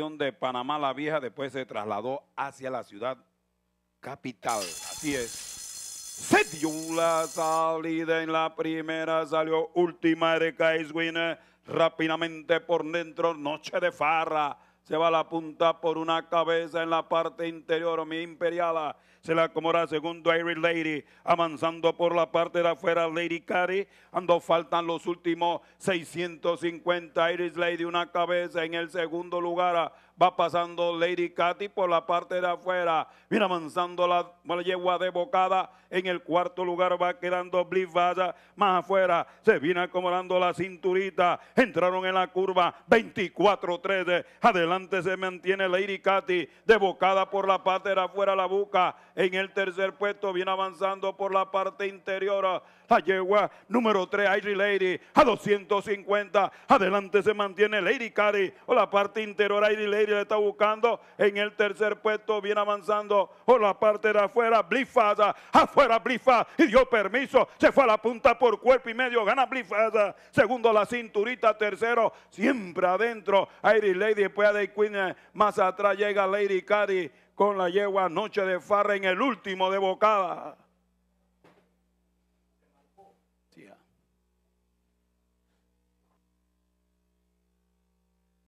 de Panamá la Vieja después se trasladó hacia la ciudad capital. Así es. Se dio la salida en la primera, salió última de Kaiswin, eh, rápidamente por dentro, noche de farra se va a la punta por una cabeza en la parte interior, mi imperiala. Se la acomoda segundo Irish Lady, avanzando por la parte de afuera Lady Cari. Ando faltan los últimos 650 Irish Lady, una cabeza en el segundo lugar va pasando Lady Katy por la parte de afuera, viene avanzando la, yegua de bocada, en el cuarto lugar va quedando Blitz más afuera, se viene acomodando la cinturita, entraron en la curva, 24-13, adelante se mantiene Lady Katy, de bocada por la parte de afuera la busca, en el tercer puesto viene avanzando por la parte interior, la yegua número 3, Irie Lady, a 250, adelante se mantiene Lady Katy, o la parte interior, Lady, está buscando. En el tercer puesto viene avanzando. por la parte de afuera, Blifada. Afuera, Blifada. Y dio permiso. Se fue a la punta por cuerpo y medio. Gana Blifada. Segundo, la cinturita. Tercero, siempre adentro. Iris Lady. Después a de Queen. Eh, más atrás llega Lady Cari con la yegua Noche de Farra en el último de bocada. Ah.